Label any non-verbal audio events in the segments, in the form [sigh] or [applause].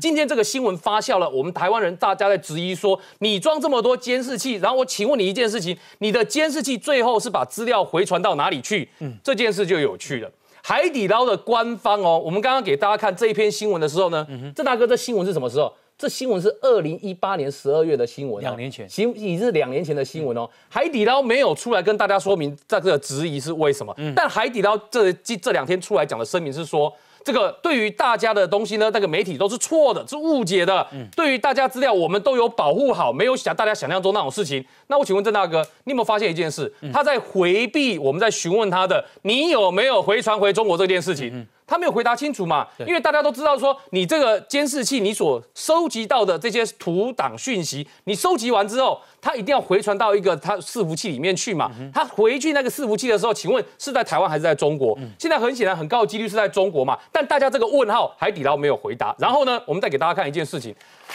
今天这个新闻发酵了，我们台湾人大家在质疑说，你装这么多监视器，然后我请问你一件事情，你的监视器最后是把资料回传到哪里去？嗯，这件事就有趣了。海底捞的官方哦，我们刚刚给大家看这一篇新闻的时候呢，郑大哥，这新闻是什么时候？这新闻是二零一八年十二月的新闻，两年前，新已是两年前的新闻哦。海底捞没有出来跟大家说明，在这个质疑是为什么？嗯，但海底捞这这两天出来讲的声明是说。这个对于大家的东西呢，那个媒体都是错的，是误解的。嗯，对于大家资料，我们都有保护好，没有想大家想象中那种事情。那我请问郑大哥，你有没有发现一件事？他在回避我们在询问他的，你有没有回传回中国这件事情？嗯。他没有回答清楚嘛？因为大家都知道，说你这个监视器，你所收集到的这些图档讯息，你收集完之后，它一定要回传到一个它伺服器里面去嘛。他回去那个伺服器的时候，请问是在台湾还是在中国？现在很显然很高的几率是在中国嘛。但大家这个问号，海底捞没有回答。然后呢，我们再给大家看一件事情，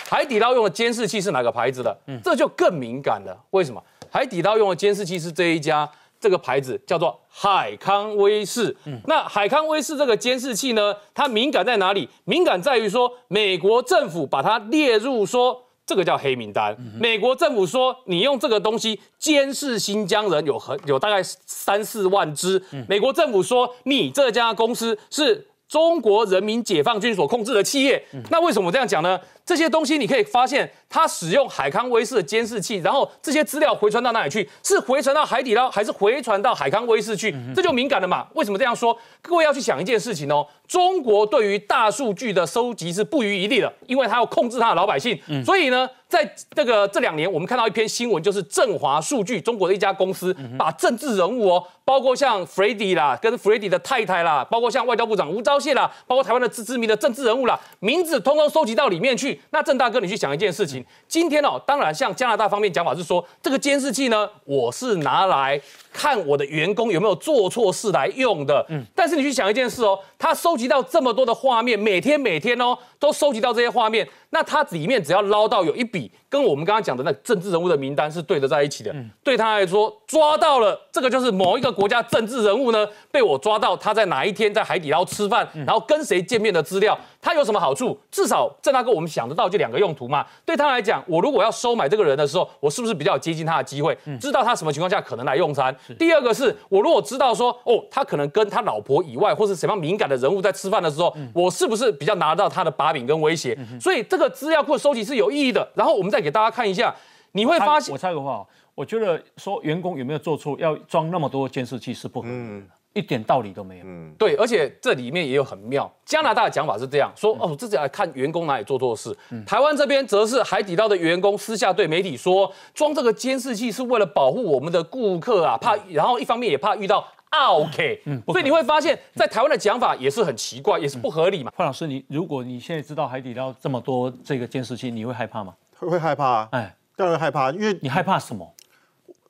海底捞用的监视器是哪个牌子的？这就更敏感了。为什么？海底捞用的监视器是这一家。这个牌子叫做海康威视，嗯，那海康威视这个监视器呢，它敏感在哪里？敏感在于说，美国政府把它列入说，这个叫黑名单。美国政府说，你用这个东西监视新疆人有很有大概三四万只。美国政府说，你这家公司是中国人民解放军所控制的企业。那为什么这样讲呢？这些东西你可以发现，他使用海康威视的监视器，然后这些资料回传到哪里去？是回传到海底捞，还是回传到海康威视去？这就敏感了嘛？为什么这样说？各位要去想一件事情哦，中国对于大数据的收集是不遗余力的，因为他要控制他的老百姓。所以呢，在这个这两年，我们看到一篇新闻，就是振华数据，中国的一家公司，把政治人物哦，包括像 f r e d d 啦，跟 f r e d d 的太太啦，包括像外交部长吴钊燮啦，包括台湾的知名的政治人物啦，名字通通收集到里面去。那郑大哥，你去想一件事情，今天哦，当然像加拿大方面讲法是说，这个监视器呢，我是拿来看我的员工有没有做错事来用的。嗯，但是你去想一件事哦，他收集到这么多的画面，每天每天哦都收集到这些画面，那它里面只要捞到有一笔。跟我们刚刚讲的那政治人物的名单是对着在一起的。对他来说，抓到了这个就是某一个国家政治人物呢，被我抓到他在哪一天在海底捞吃饭，然后跟谁见面的资料，他有什么好处？至少在他跟我们想得到就两个用途嘛。对他来讲，我如果要收买这个人的时候，我是不是比较接近他的机会，知道他什么情况下可能来用餐？第二个是我如果知道说哦，他可能跟他老婆以外或是什么敏感的人物在吃饭的时候，我是不是比较拿到他的把柄跟威胁？所以这个资料库收集是有意义的。然后我们再。给大家看一下，你会发现。我插个话，我觉得说员工有没有做错，要装那么多监视器是不合理的，一点道理都没有。嗯，对，而且这里面也有很妙。加拿大讲法是这样说：哦，自己来看员工哪里做错事。台湾这边则是海底捞的员工私下对媒体说，装这个监视器是为了保护我们的顾客啊，怕然后一方面也怕遇到 O K。嗯，所以你会发现，在台湾的讲法也是很奇怪，也是不合理嘛。范老师，你如果你现在知道海底捞这么多这个监视器，你会害怕吗？会会害怕啊！哎，当然害怕，因为你害怕什么？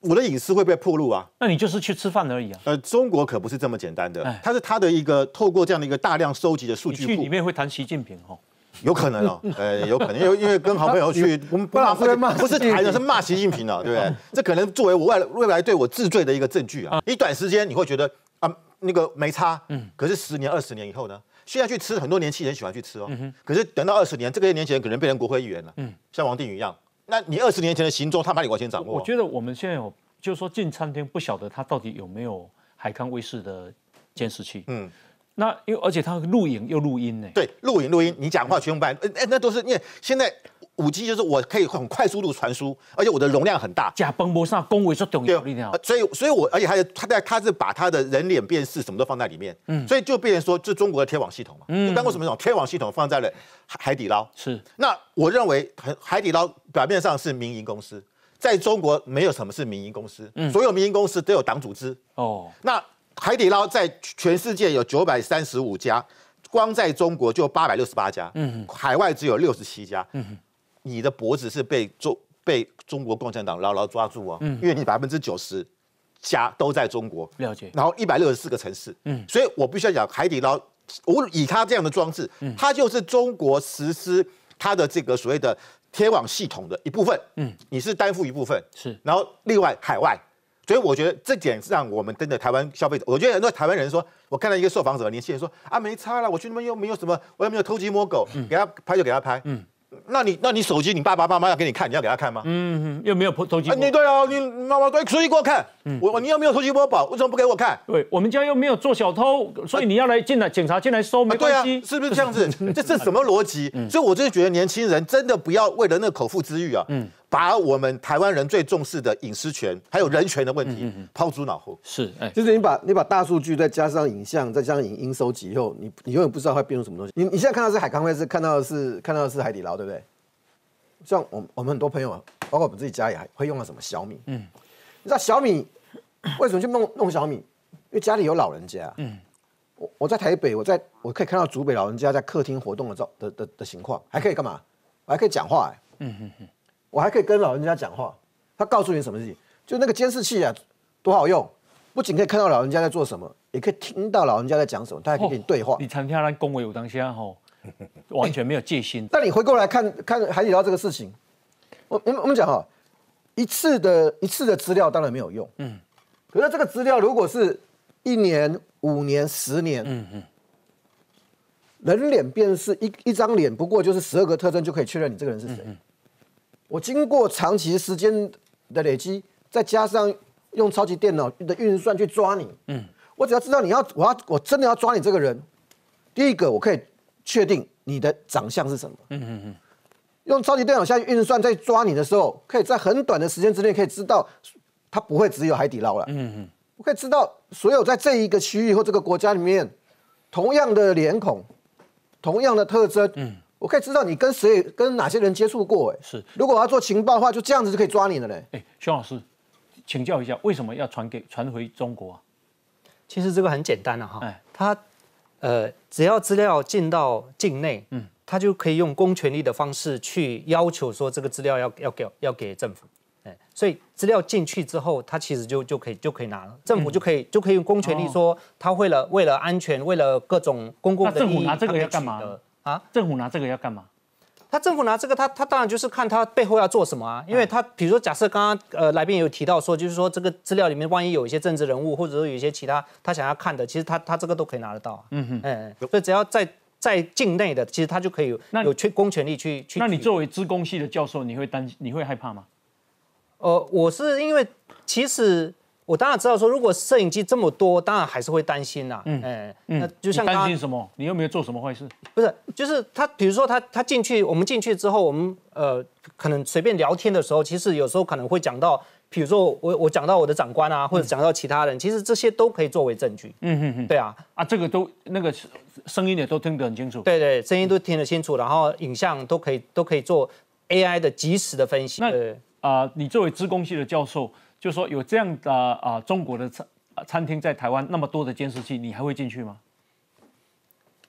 我的隐私会被暴露啊？那你就是去吃饭而已啊？呃，中国可不是这么简单的，它是它的一个透过这样的一个大量收集的数据库里面会谈习近平哦，有可能哦，呃，[laughs] 有可能，因为因为跟好朋友去，我们不骂，不是谈的是骂习近平了，对，这可能作为我未来未来对我自罪的一个证据啊。你短时间你会觉得啊，那个没差，嗯，可是十年二十年以后呢？现在去吃，很多年轻人喜欢去吃哦。嗯可是等到二十年，这个年轻人可能变成国会议员了。嗯。像王定宇一样，那你二十年前的行踪，他把你完全掌握。我觉得我们现在有，就是说进餐厅不晓得他到底有没有海康威视的监视器。嗯。那因为而且他录影又录音呢。对，录影录音，你讲话全用半克。那都是因为现在。五 G 就是我可以很快速度传输，而且我的容量很大。假崩波上工维说重力量。所以所以，我而且还有，他在他是把他的人脸辨识什么都放在里面，嗯，所以就变成说，这中国的天网系统嘛，嗯，你看过什么？天网系统放在了海底捞，是。那我认为，海海底捞表面上是民营公司，在中国没有什么是民营公司，嗯，所有民营公司都有党组织，哦。那海底捞在全世界有九百三十五家，光在中国就八百六十八家，嗯，海外只有六十七家，嗯。你的脖子是被中被中国共产党牢牢抓住啊，嗯，因为你百分之九十家都在中国，了解，然后一百六十四个城市，嗯，所以我必须要讲海底捞，我以他这样的装置，嗯，就是中国实施它的这个所谓的天网系统的一部分，嗯，你是担负一部分，是，然后另外海外，所以我觉得这点让我们真的台湾消费者，我觉得很多台湾人说，我看到一个受访者，年轻人说啊，没差了，我去那边又没有什么，我又没有偷鸡摸狗，给他拍就给他拍，嗯。那你那你手机，你爸爸妈妈要给你看，你要给他看吗？嗯又没有偷手机。你对啊，你妈妈说手机给我看，嗯，我你又没有手机摸我为什么不给我看？对我们家又没有做小偷，所以你要来进来警察进来搜没关系，是不是这样子？[laughs] 这这什么逻辑？所以我就觉得年轻人真的不要为了那口腹之欲啊。嗯。把我们台湾人最重视的隐私权还有人权的问题抛诸脑后，是，就是你把你把大数据再加上影像再加上影音收集以后，你你永远不知道会变成什么东西。你你现在看到是海康威视，看到的是看到的是海底捞，对不对？像我我们很多朋友，包括我们自己家也还会用到什么小米，嗯，你知道小米为什么去弄弄小米？因为家里有老人家，嗯，我我在台北，我在我可以看到祖北老人家在客厅活动的照的的的情况，还可以干嘛？还可以讲话，哎，嗯嗯嗯。我还可以跟老人家讲话，他告诉你什么事情，就那个监视器啊，多好用，不仅可以看到老人家在做什么，也可以听到老人家在讲什么，他还可以跟你对话。你才听他恭维我当下吼，[laughs] 完全没有戒心。那你回过来看看海底捞这个事情，我我们讲哈，一次的一次的资料当然没有用，嗯，可是这个资料如果是一年、五年、十年，嗯嗯，人脸辨识一一张脸不过就是十二个特征就可以确认你这个人是谁。我经过长期时间的累积，再加上用超级电脑的运算去抓你，嗯，我只要知道你要，我要，我真的要抓你这个人。第一个，我可以确定你的长相是什么，嗯嗯嗯，用超级电脑下去运算，在抓你的时候，可以在很短的时间之内可以知道，他不会只有海底捞了，嗯嗯，我可以知道所有在这一个区域或这个国家里面，同样的脸孔，同样的特征，嗯。我可以知道你跟谁、跟哪些人接触过，哎，是。如果我要做情报的话，就这样子就可以抓你了嘞。哎，熊老师，请教一下，为什么要传给传回中国？其实这个很简单了哈。哎，他呃，只要资料进到境内，嗯，他就可以用公权力的方式去要求说这个资料要要给要给政府。哎，所以资料进去之后，他其实就就可以就可以拿了，政府就可以就可以用公权力说他为了为了安全，为了各种公共的利益，他个要干嘛？啊，政府拿这个要干嘛？他政府拿这个，他他当然就是看他背后要做什么啊。因为他比如说，假设刚刚呃来宾有提到说，就是说这个资料里面万一有一些政治人物，或者说有一些其他他想要看的，其实他他这个都可以拿得到啊。嗯嗯嗯，所以只要在在境内的，其实他就可以有有去公权力去去。那你作为资工系的教授，你会担心？你会害怕吗？呃，我是因为其实。我当然知道，说如果摄影机这么多，当然还是会担心呐。嗯，哎，就像担心什么？你又没有做什么坏事？不是，就是他，比如说他，他进去，我们进去之后，我们呃，可能随便聊天的时候，其实有时候可能会讲到，比如说我我讲到我的长官啊，或者讲到其他人，其实这些都可以作为证据。嗯嗯嗯，对啊，啊这个都那个声音也都听得很清楚。对对，声音都听得清楚，然后影像都可以都可以做 AI 的及时的分析。那呃，你作为资工系的教授，就说有这样的啊，中国的餐餐厅在台湾那么多的监视器，你还会进去吗？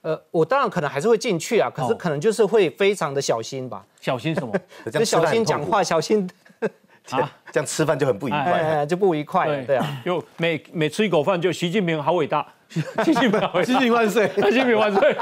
呃，我当然可能还是会进去啊，可是可能就是会非常的小心吧。小心什么？[laughs] 小心讲话，小心 [laughs] 啊，这样吃饭就很不愉快，就不愉快，对啊，[laughs] 就每每吃一口饭就习近平好伟大，习近平，习近平万岁，习近平万岁。